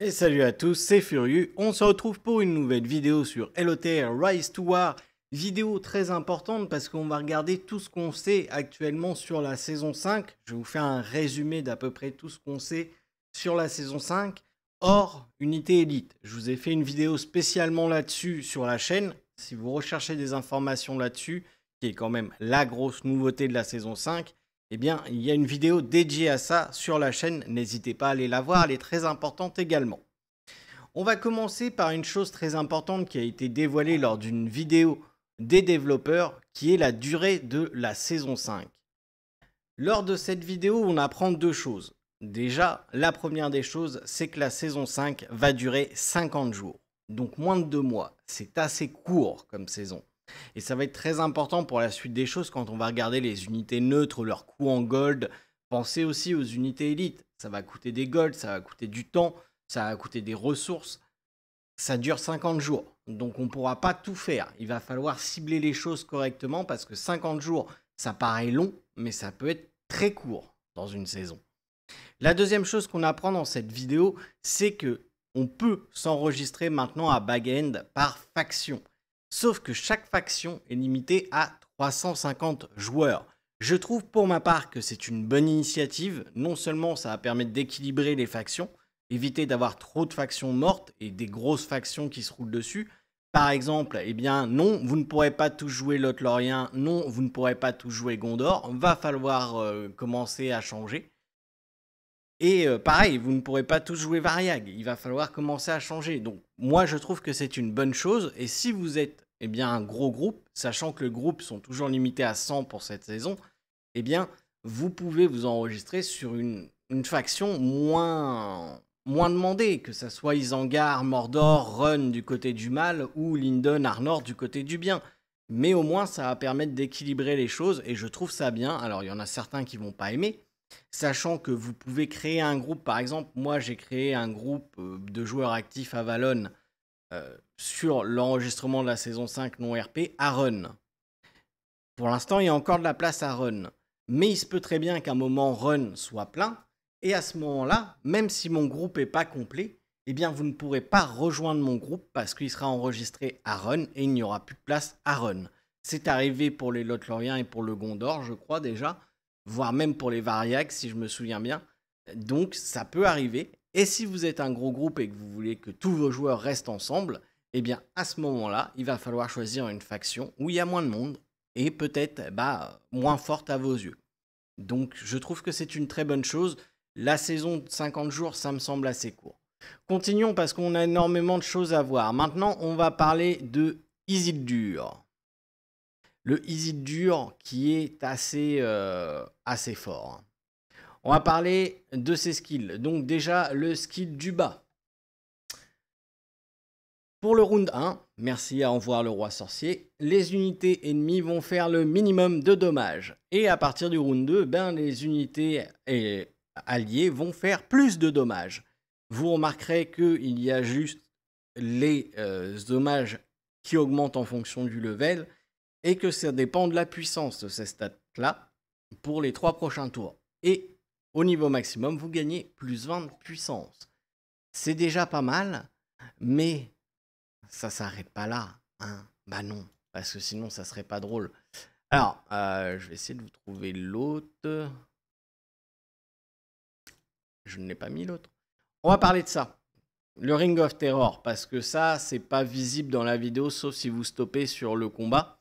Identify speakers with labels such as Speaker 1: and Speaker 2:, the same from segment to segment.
Speaker 1: Et salut à tous, c'est Furieux. On se retrouve pour une nouvelle vidéo sur LOTR Rise to War. Vidéo très importante parce qu'on va regarder tout ce qu'on sait actuellement sur la saison 5. Je vais vous faire un résumé d'à peu près tout ce qu'on sait sur la saison 5, Or, unité élite. Je vous ai fait une vidéo spécialement là-dessus sur la chaîne. Si vous recherchez des informations là-dessus, qui est quand même la grosse nouveauté de la saison 5, eh bien, il y a une vidéo dédiée à ça sur la chaîne. N'hésitez pas à aller la voir, elle est très importante également. On va commencer par une chose très importante qui a été dévoilée lors d'une vidéo des développeurs, qui est la durée de la saison 5. Lors de cette vidéo, on apprend deux choses. Déjà, la première des choses, c'est que la saison 5 va durer 50 jours, donc moins de deux mois. C'est assez court comme saison. Et ça va être très important pour la suite des choses quand on va regarder les unités neutres, leur coût en gold. Pensez aussi aux unités élites. Ça va coûter des golds, ça va coûter du temps, ça va coûter des ressources. Ça dure 50 jours. Donc on ne pourra pas tout faire. Il va falloir cibler les choses correctement parce que 50 jours, ça paraît long, mais ça peut être très court dans une saison. La deuxième chose qu'on apprend dans cette vidéo, c'est que on peut s'enregistrer maintenant à back-end par faction. Sauf que chaque faction est limitée à 350 joueurs. Je trouve pour ma part que c'est une bonne initiative. Non seulement ça va permettre d'équilibrer les factions, éviter d'avoir trop de factions mortes et des grosses factions qui se roulent dessus. Par exemple, eh bien non, vous ne pourrez pas tout jouer Lothlorien, non, vous ne pourrez pas tout jouer Gondor, va falloir euh, commencer à changer. Et euh, pareil, vous ne pourrez pas tous jouer Variag. Il va falloir commencer à changer. Donc, moi, je trouve que c'est une bonne chose. Et si vous êtes eh bien, un gros groupe, sachant que les groupes sont toujours limités à 100 pour cette saison, eh bien, vous pouvez vous enregistrer sur une, faction moins, moins demandée, que ce soit Isangar, Mordor, Run du côté du mal ou Lindon, Arnor du côté du bien. Mais au moins, ça va permettre d'équilibrer les choses et je trouve ça bien. Alors, il y en a certains qui vont pas aimer, sachant que vous pouvez créer un groupe. Par exemple, moi, j'ai créé un groupe euh, de joueurs actifs à Valon euh, sur l'enregistrement de la saison 5 non RP à Run. Pour l'instant, il y a encore de la place à Run. Mais il se peut très bien qu'à un moment Run soit plein. Et à ce moment-là, même si mon groupe n'est pas complet, eh bien, vous ne pourrez pas rejoindre mon groupe parce qu'il sera enregistré à Run et il n'y aura plus de place à Run. C'est arrivé pour les Lotloriens et pour le Gondor, je crois déjà voire même pour les Variax, si je me souviens bien. Donc, ça peut arriver. Et si vous êtes un gros groupe et que vous voulez que tous vos joueurs restent ensemble, eh bien, à ce moment-là, il va falloir choisir une faction où il y a moins de monde et peut-être bah, moins forte à vos yeux. Donc, je trouve que c'est une très bonne chose. La saison de 50 jours, ça me semble assez court. Continuons parce qu'on a énormément de choses à voir. Maintenant, on va parler de Isildur le easy dur qui est assez, euh, assez fort. Hein. On va parler de ses skills. Donc déjà le skill du bas. Pour le round 1, merci à voir le roi sorcier, les unités ennemies vont faire le minimum de dommages. Et à partir du round 2, ben, les unités alliées vont faire plus de dommages. Vous remarquerez qu'il y a juste les euh, dommages qui augmentent en fonction du level, et que ça dépend de la puissance de ces stats-là pour les trois prochains tours. Et au niveau maximum, vous gagnez plus 20 de puissance. C'est déjà pas mal, mais ça s'arrête pas là. Hein bah non, parce que sinon ça serait pas drôle. Alors, euh, je vais essayer de vous trouver l'autre. Je ne l'ai pas mis l'autre. On va parler de ça. Le Ring of Terror, parce que ça, c'est pas visible dans la vidéo, sauf si vous stoppez sur le combat.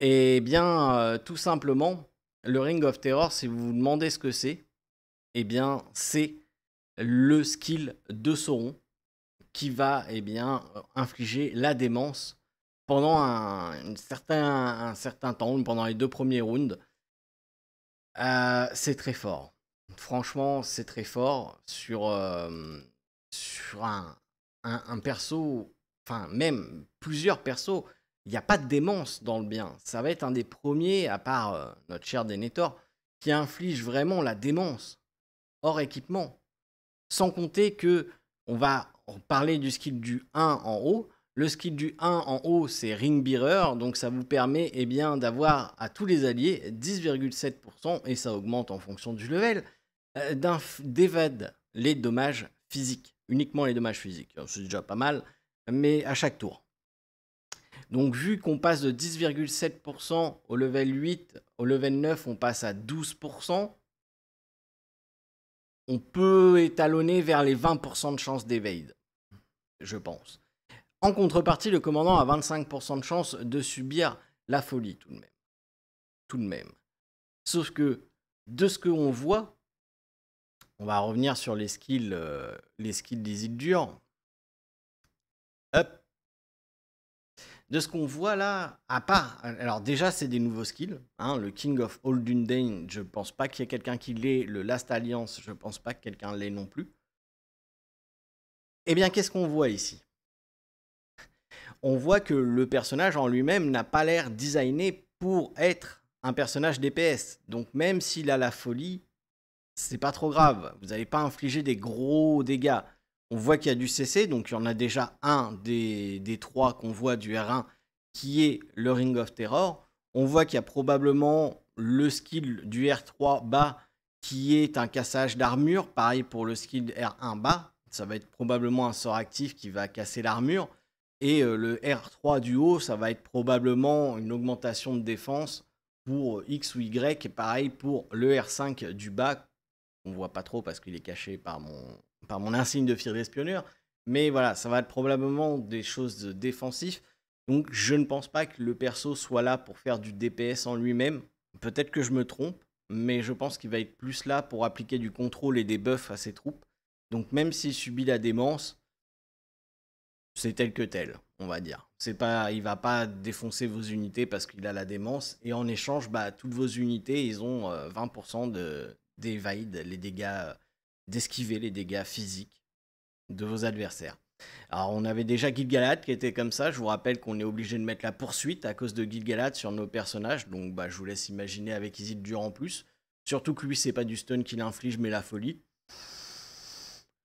Speaker 1: Eh bien, euh, tout simplement, le Ring of Terror, si vous vous demandez ce que c'est, eh bien, c'est le skill de Sauron qui va eh bien, infliger la démence pendant un, certain, un certain temps, pendant les deux premiers rounds. Euh, c'est très fort. Franchement, c'est très fort sur, euh, sur un, un perso, enfin même plusieurs persos il n'y a pas de démence dans le bien. Ça va être un des premiers, à part euh, notre cher Denethor, qui inflige vraiment la démence hors équipement. Sans compter que on va parler du skill du 1 en haut. Le skill du 1 en haut, c'est Ring Bearer, donc ça vous permet eh bien, d'avoir à tous les alliés 10,7%, et ça augmente en fonction du level, euh, d'évade les dommages physiques, uniquement les dommages physiques. C'est déjà pas mal, mais à chaque tour. Donc vu qu'on passe de 10,7% au level 8, au level 9, on passe à 12%, on peut étalonner vers les 20% de chance d'évade, je pense. En contrepartie, le commandant a 25% de chance de subir la folie tout de même. Tout de même. Sauf que de ce qu'on voit, on va revenir sur les skills, euh, les skills des Hop, de ce qu'on voit là, à part. Alors, déjà, c'est des nouveaux skills. Hein, le King of Old Dundane, je pense pas qu'il y ait quelqu'un qui l'ait. Le Last Alliance, je pense pas que quelqu'un l'ait non plus. Eh bien, qu'est-ce qu'on voit ici On voit que le personnage en lui-même n'a pas l'air designé pour être un personnage DPS. Donc, même s'il a la folie, c'est pas trop grave. Vous n'allez pas infliger des gros dégâts on voit qu'il y a du CC, donc il y en a déjà un des, trois qu'on voit du R1 qui est le Ring of Terror. On voit qu'il y a probablement le skill du R3 bas qui est un cassage d'armure. Pareil pour le skill R1 bas, ça va être probablement un sort actif qui va casser l'armure. Et euh, le R3 du haut, ça va être probablement une augmentation de défense pour euh, X ou Y. Et pareil pour le R5 du bas. On voit pas trop parce qu'il est caché par mon, par mon insigne de fier espionneur. Mais voilà, ça va être probablement des choses défensives. Donc je ne pense pas que le perso soit là pour faire du DPS en lui-même. Peut-être que je me trompe, mais je pense qu'il va être plus là pour appliquer du contrôle et des buffs à ses troupes. Donc même s'il subit la démence, c'est tel que tel, on va dire. C'est pas, il va pas défoncer vos unités parce qu'il a la démence. Et en échange, bah, toutes vos unités, ils ont 20% euh, de d'évade, les dégâts euh, d'esquiver les dégâts physiques de vos adversaires. Alors on avait déjà Gilgalad qui était comme ça, je vous rappelle qu'on est obligé de mettre la poursuite à cause de Gilgalad sur nos personnages, donc bah, je vous laisse imaginer avec Isildur en plus, surtout que lui c'est pas du stun qu'il inflige mais la folie.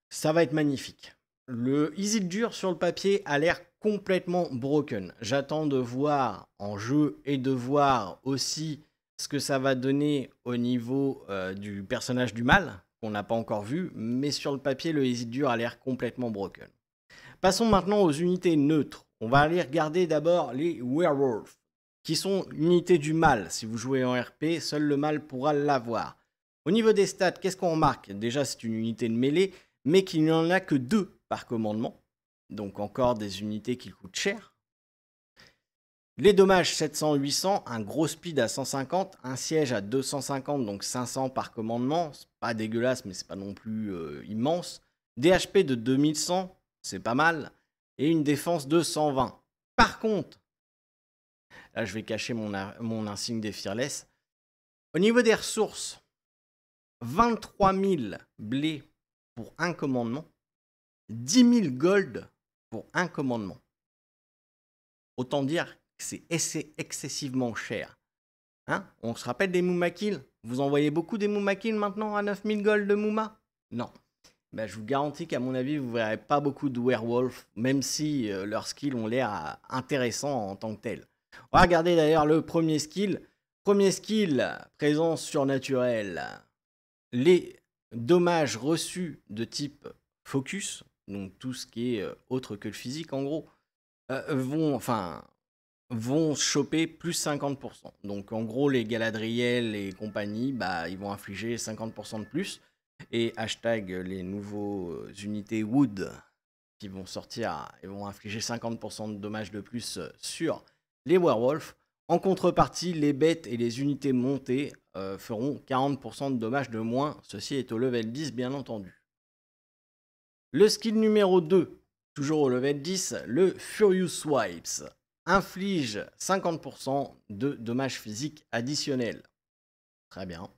Speaker 1: Ça va être magnifique. Le Isildur sur le papier a l'air complètement broken. J'attends de voir en jeu et de voir aussi ce que ça va donner au niveau euh, du personnage du mal, qu'on n'a pas encore vu, mais sur le papier, le Easy Dur a l'air complètement broken. Passons maintenant aux unités neutres. On va aller regarder d'abord les werewolf, qui sont unités du mal. Si vous jouez en RP, seul le mal pourra l'avoir. Au niveau des stats, qu'est-ce qu'on remarque Déjà, c'est une unité de mêlée, mais qu'il n'y en a que deux par commandement. Donc encore des unités qui coûtent cher. Les dommages 700-800, un gros speed à 150, un siège à 250, donc 500 par commandement, c'est pas dégueulasse mais c'est pas non plus euh, immense. DHP de 2100, c'est pas mal, et une défense de 120. Par contre, là je vais cacher mon, mon insigne des Fearless, au niveau des ressources, 23 000 blés pour un commandement, 10 000 gold pour un commandement. Autant dire c'est excessivement cher. Hein On se rappelle des Moomakil. Vous envoyez beaucoup des Moomakil maintenant à 9000 gold de Mouma Non. Ben, je vous garantis qu'à mon avis, vous ne verrez pas beaucoup de werewolf, même si euh, leurs skills ont l'air euh, intéressants en tant que tels. Regardez d'ailleurs le premier skill. Premier skill, présence surnaturelle. Les dommages reçus de type focus, donc tout ce qui est euh, autre que le physique en gros, vont, enfin, vont choper plus 50%. Donc en gros, les Galadriel et compagnie, bah, ils vont infliger 50% de plus. Et hashtag les nouveaux euh, unités Wood qui vont sortir et vont infliger 50% de dommages de plus euh, sur les Werewolves. En contrepartie, les bêtes et les unités montées euh, feront 40% de dommages de moins. Ceci est au level 10, bien entendu. Le skill numéro 2, toujours au level 10, le Furious Swipes inflige 50% de dommages physiques additionnels. Très bien.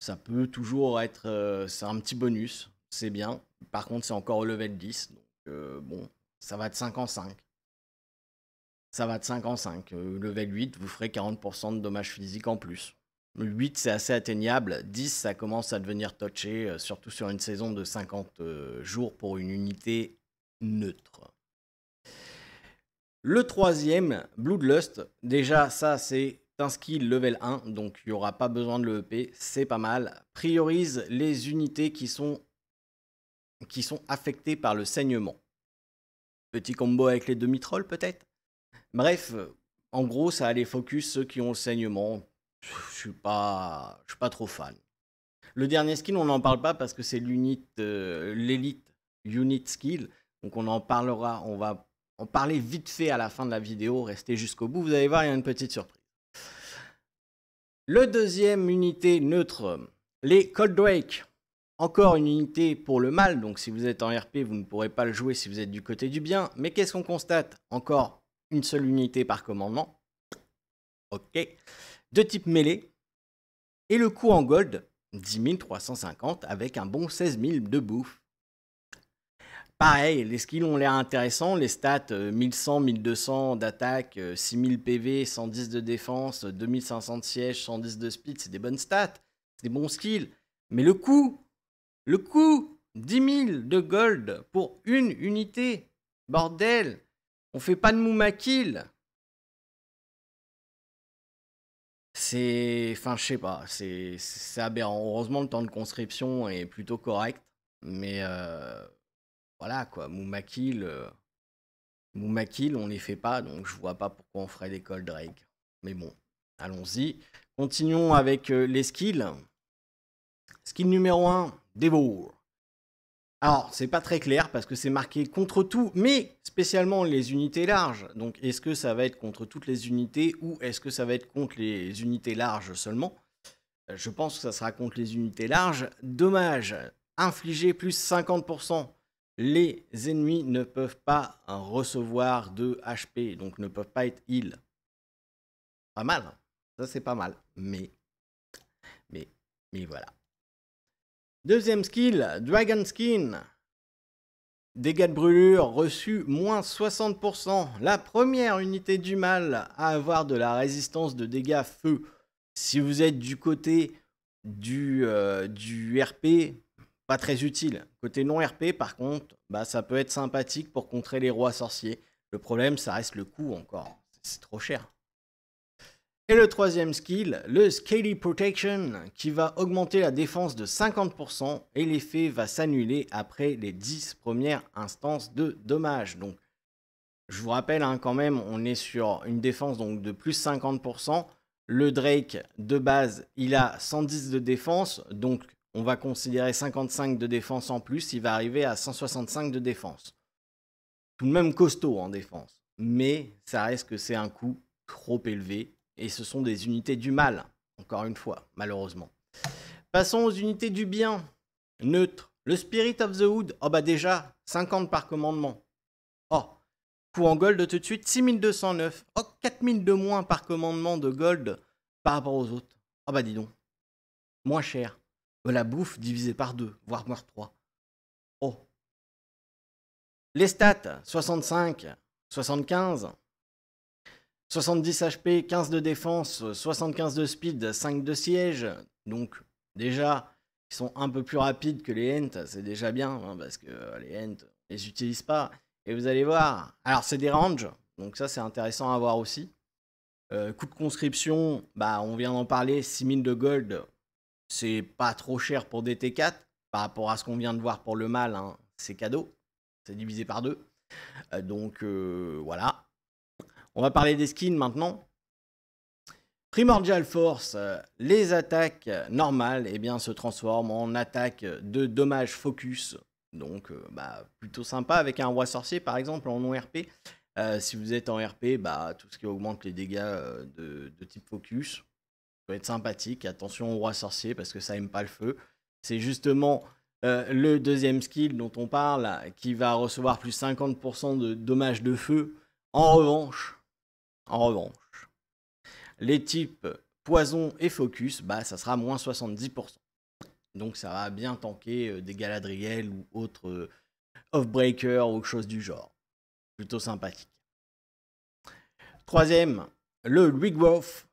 Speaker 1: Ça peut toujours être. Euh, c'est un petit bonus, c'est bien. Par contre, c'est encore au level 10. Donc, euh, bon, ça va de 5 en 5. Ça va de 5 en 5. Euh, level 8, vous ferez 40% de dommages physiques en plus. Le 8, c'est assez atteignable. 10, ça commence à devenir touché, surtout sur une saison de 50 jours pour une unité neutre. Le troisième, Bloodlust. Déjà, ça, c'est un skill level 1, donc il n'y aura pas besoin de l'EP, e c'est pas mal. Priorise les unités qui sont, qui sont affectées par le saignement. Petit combo avec les demi-trolls, peut-être Bref, en gros, ça a les focus ceux qui ont le saignement. Je suis pas, suis pas trop fan. Le dernier skill, on n'en parle pas parce que c'est euh, l'élite unit skill. Donc on en parlera, on va on parlait vite fait à la fin de la vidéo, restez jusqu'au bout, vous allez voir, il y a une petite surprise. Le deuxième unité neutre, les Coldwake. Encore une unité pour le mal, donc si vous êtes en RP, vous ne pourrez pas le jouer si vous êtes du côté du bien. Mais qu'est-ce qu'on constate Encore une seule unité par commandement. Ok. De type mêlée. Et le coût en gold, 10 350 avec un bon 16 000 de bouffe. Pareil, les skills ont l'air intéressants, les stats 1100, euh, 1200 d'attaque, 6000 PV, 110 de défense, 2500 euh, de siège, 110 de speed, c'est des bonnes stats, c'est des bons skills. Mais le coût, le coût, 10 000 de gold pour une unité, bordel, on fait pas de mouma kill. C'est, enfin je sais pas, c'est aberrant. Heureusement le temps de conscription est plutôt correct, mais... Euh, voilà quoi, Moumakil, euh, on les fait pas, donc je vois pas pourquoi on ferait des cold Drake. Mais bon, allons-y. Continuons avec euh, les skills. Skill numéro 1, Devour. Alors, c'est pas très clair parce que c'est marqué contre tout, mais spécialement les unités larges. Donc, est-ce que ça va être contre toutes les unités ou est-ce que ça va être contre les unités larges seulement euh, Je pense que ça sera contre les unités larges. Dommage, infliger plus 50% les ennemis ne peuvent pas recevoir de HP, donc ne peuvent pas être heal. Pas mal, hein. ça c'est pas mal, mais, mais, mais voilà. Deuxième skill, Dragon Skin. Dégâts de brûlure reçus moins 60%. La première unité du mal à avoir de la résistance de dégâts feu. Si vous êtes du côté du, euh, du RP, pas très utile. Côté non-RP, par contre, bah, ça peut être sympathique pour contrer les rois sorciers. Le problème, ça reste le coût encore. C'est trop cher. Et le troisième skill, le Scaly Protection, qui va augmenter la défense de 50% et l'effet va s'annuler après les 10 premières instances de dommages. Donc, je vous rappelle hein, quand même, on est sur une défense donc, de plus 50%. Le Drake, de base, il a 110 de défense, donc on va considérer 55 de défense en plus, il va arriver à 165 de défense. Tout de même costaud en défense, mais ça reste que c'est un coût trop élevé, et ce sont des unités du mal, encore une fois, malheureusement. Passons aux unités du bien, neutre. Le Spirit of the Wood. oh bah déjà, 50 par commandement. Oh, coût en gold tout de suite, 6209. Oh, 4000 de moins par commandement de gold par rapport aux autres. Oh bah dis donc, moins cher la bouffe divisée par 2, voire par 3. Oh. Les stats 65, 75, 70 HP, 15 de défense, 75 de speed, 5 de siège. Donc déjà, ils sont un peu plus rapides que les Hent, c'est déjà bien, hein, parce que euh, les Hent, ne les utilisent pas. Et vous allez voir, alors c'est des ranges, donc ça c'est intéressant à voir aussi. Euh, coup de conscription, bah, on vient d'en parler, 6000 de gold, c'est pas trop cher pour des T4 par rapport à ce qu'on vient de voir pour le mal hein, c'est cadeau. C'est divisé par deux. Euh, donc euh, voilà. On va parler des skins maintenant. Primordial Force, euh, les attaques normales eh bien, se transforment en attaques de dommage focus. Donc bah, plutôt sympa avec un roi sorcier par exemple en non-RP. si vous êtes en RP, bah, tout ce qui augmente les dégâts de type focus, peut être sympathique. Attention au roi sorcier parce que ça aime pas le feu. C'est justement euh, le deuxième skill dont on parle qui va recevoir plus 50% de dommages de feu. En revanche, en revanche, les types poison et focus, bah ça sera moins 70%. Donc ça va bien tanker euh, des Galadriel ou autres off euh, Offbreaker ou chose du genre. Plutôt sympathique. Troisième, le Wigwolf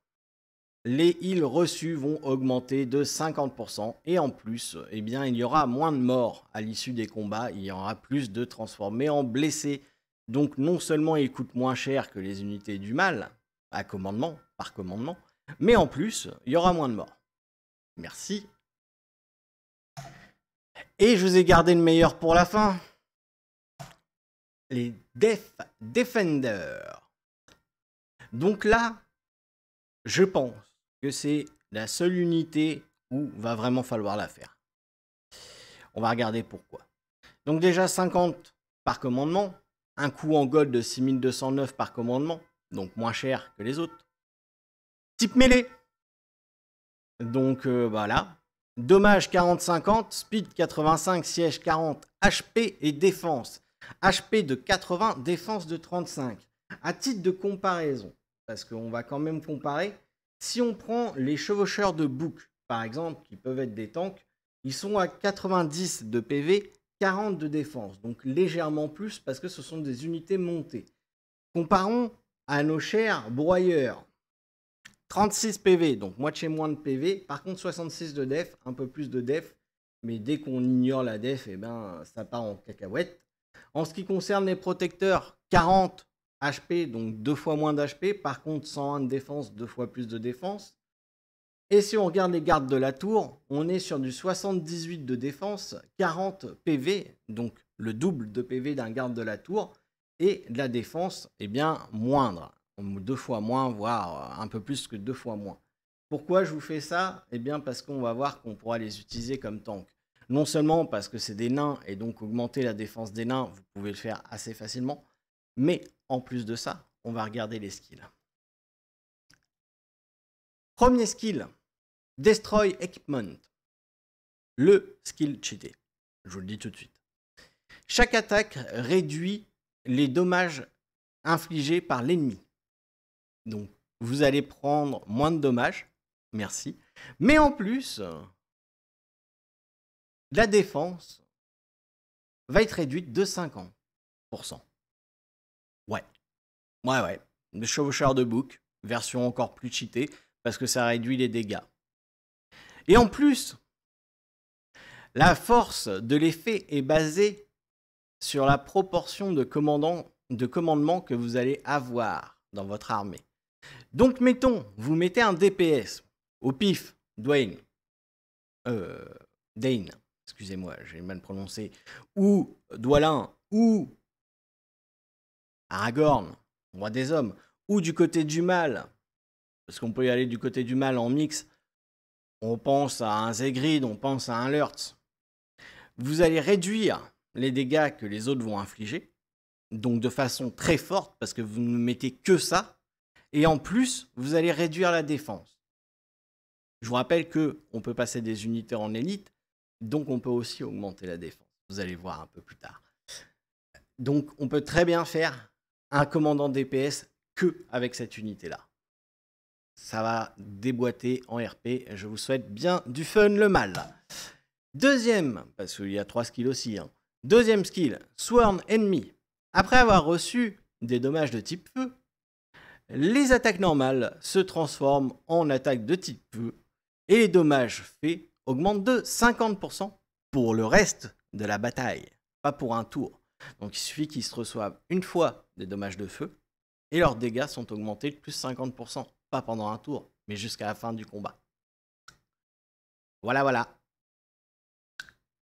Speaker 1: les heals reçus vont augmenter de 50%. Et en plus, eh bien, il y aura moins de morts à l'issue des combats. Il y aura plus de transformés en blessés. Donc non seulement ils coûtent moins cher que les unités du mal, à commandement, par commandement, mais en plus, il y aura moins de morts. Merci. Et je vous ai gardé le meilleur pour la fin. Les Def Defenders. Donc là, je pense que c'est la seule unité où va vraiment falloir la faire. On va regarder pourquoi. Donc déjà 50 par commandement, un coût en gold de 6209 par commandement, donc moins cher que les autres. Type mêlée. Donc euh, voilà. Dommage 40-50, speed 85, siège 40, HP et défense. HP de 80, défense de 35. À titre de comparaison, parce qu'on va quand même comparer, si on prend les chevaucheurs de bouc, par exemple, qui peuvent être des tanks, ils sont à 90 de PV, 40 de défense, donc légèrement plus parce que ce sont des unités montées. Comparons à nos chers broyeurs. 36 PV, donc moitié moins de PV, par contre 66 de def, un peu plus de def, mais dès qu'on ignore la def, eh ben, ça part en cacahuète. En ce qui concerne les protecteurs, 40 HP, donc deux fois moins d'HP. Par contre, 101 de défense, deux fois plus de défense. Et si on regarde les gardes de la tour, on est sur du 78 de défense, 40 PV, donc le double de PV d'un garde de la tour, et de la défense, eh bien, moindre. Deux fois moins, voire un peu plus que deux fois moins. Pourquoi je vous fais ça Eh bien, parce qu'on va voir qu'on pourra les utiliser comme tank. Non seulement parce que c'est des nains, et donc augmenter la défense des nains, vous pouvez le faire assez facilement, mais en plus de ça, on va regarder les skills. Premier skill, Destroy Equipment. Le skill cheaté. Je vous le dis tout de suite. Chaque attaque réduit les dommages infligés par l'ennemi. Donc, vous allez prendre moins de dommages. Merci. Mais en plus, la défense va être réduite de 50%. Ouais. Ouais, ouais. Le chevaucheur de bouc, version encore plus cheatée, parce que ça réduit les dégâts. Et en plus, la force de l'effet est basée sur la proportion de, de commandement que vous allez avoir dans votre armée. Donc, mettons, vous mettez un DPS au pif, Dwayne, euh, Dane, excusez-moi, j'ai mal prononcé, ou Dwalin, ou Aragorn, roi des hommes, ou du côté du mal, parce qu'on peut y aller du côté du mal en mix, on pense à un Zegrid, on pense à un Lurtz. Vous allez réduire les dégâts que les autres vont infliger, donc de façon très forte, parce que vous ne mettez que ça, et en plus, vous allez réduire la défense. Je vous rappelle que on peut passer des unités en élite, donc on peut aussi augmenter la défense. Vous allez voir un peu plus tard. Donc on peut très bien faire un commandant DPS que avec cette unité-là. Ça va déboîter en RP. Je vous souhaite bien du fun le mal. Deuxième, parce qu'il y a trois skills aussi. Hein. Deuxième skill, Sworn Enemy. Après avoir reçu des dommages de type feu, les attaques normales se transforment en attaques de type feu et les dommages faits augmentent de 50% pour le reste de la bataille, pas pour un tour. Donc il suffit qu'ils se reçoivent une fois des dommages de feu et leurs dégâts sont augmentés de plus 50%, pas pendant un tour, mais jusqu'à la fin du combat. Voilà, voilà.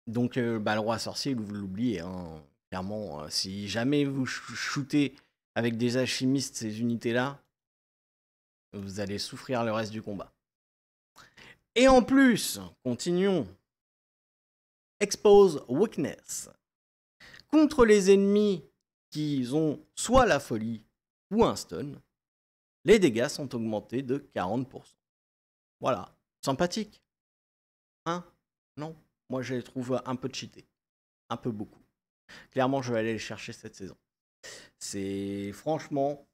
Speaker 1: Donc euh, bah, le roi sorcier, vous l'oubliez, hein. clairement, euh, si jamais vous shootez avec des alchimistes ces unités-là, vous allez souffrir le reste du combat. Et en plus, continuons. Expose Weakness contre les ennemis qui ont soit la folie ou un stun, les dégâts sont augmentés de 40%. Voilà, sympathique. Hein Non Moi, je les trouve un peu cheatés. Un peu beaucoup. Clairement, je vais aller les chercher cette saison. C'est franchement.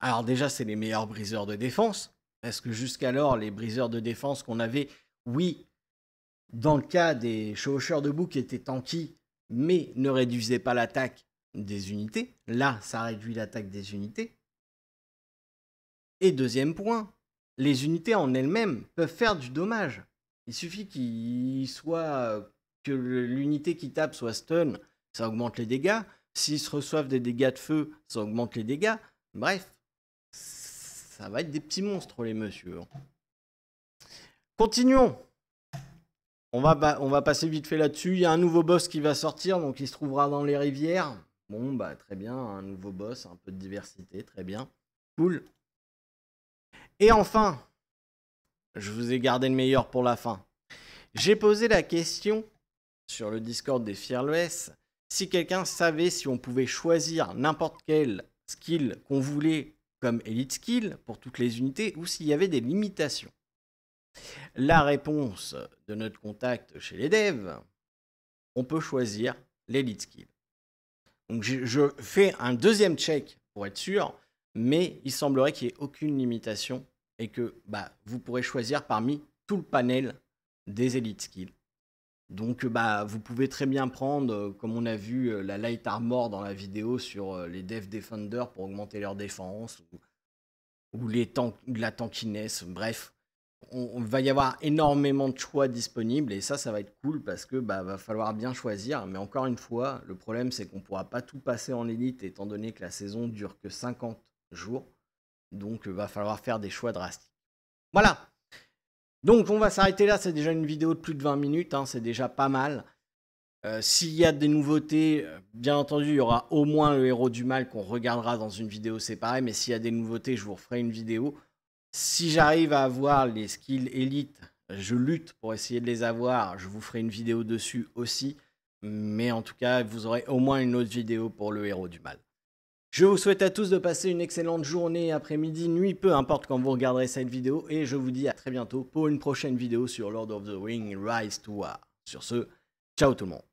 Speaker 1: Alors, déjà, c'est les meilleurs briseurs de défense. Parce que jusqu'alors, les briseurs de défense qu'on avait, oui, dans le cas des chevaucheurs boue qui étaient tanquis mais ne réduisez pas l'attaque des unités. Là, ça réduit l'attaque des unités. Et deuxième point, les unités en elles-mêmes peuvent faire du dommage. Il suffit qu'il soit que l'unité qui tape soit stun, ça augmente les dégâts. S'ils se reçoivent des dégâts de feu, ça augmente les dégâts. Bref, ça va être des petits monstres les messieurs. Continuons. On va, passer vite fait là-dessus. Il y a un nouveau boss qui va sortir, donc il se trouvera dans les rivières. Bon, bah très bien, un nouveau boss, un peu de diversité, très bien. Cool. Et enfin, je vous ai gardé le meilleur pour la fin. J'ai posé la question sur le Discord des Fearless si quelqu'un savait si on pouvait choisir n'importe quel skill qu'on voulait comme Elite Skill pour toutes les unités ou s'il y avait des limitations la réponse de notre contact chez les devs, on peut choisir l'élite skill. Donc je, fais un deuxième check pour être sûr, mais il semblerait qu'il n'y ait aucune limitation et que bah, vous pourrez choisir parmi tout le panel des elite skills. Donc bah, vous pouvez très bien prendre, euh, comme on a vu, euh, la light armor dans la vidéo sur euh, les dev defenders pour augmenter leur défense, ou, les la tankiness, bref on, va y avoir énormément de choix disponibles et ça, ça va être cool parce que bah, va falloir bien choisir. Mais encore une fois, le problème c'est qu'on pourra pas tout passer en élite étant donné que la saison dure que 50 jours. Donc il va falloir faire des choix drastiques. Voilà. Donc on va s'arrêter là. C'est déjà une vidéo de plus de 20 minutes. Hein. c'est déjà pas mal. Euh, s'il y a des nouveautés, euh, bien entendu, il y aura au moins le héros du mal qu'on regardera dans une vidéo séparée. Mais s'il y a des nouveautés, je vous referai une vidéo. Si j'arrive à avoir les skills élites, je lutte pour essayer de les avoir. Je vous ferai une vidéo dessus aussi. Mais en tout cas, vous aurez au moins une autre vidéo pour le héros du mal. Je vous souhaite à tous de passer une excellente journée, après-midi, nuit, peu importe quand vous regarderez cette vidéo. Et je vous dis à très bientôt pour une prochaine vidéo sur Lord of the Ring Rise to War. Sur ce, ciao tout le monde.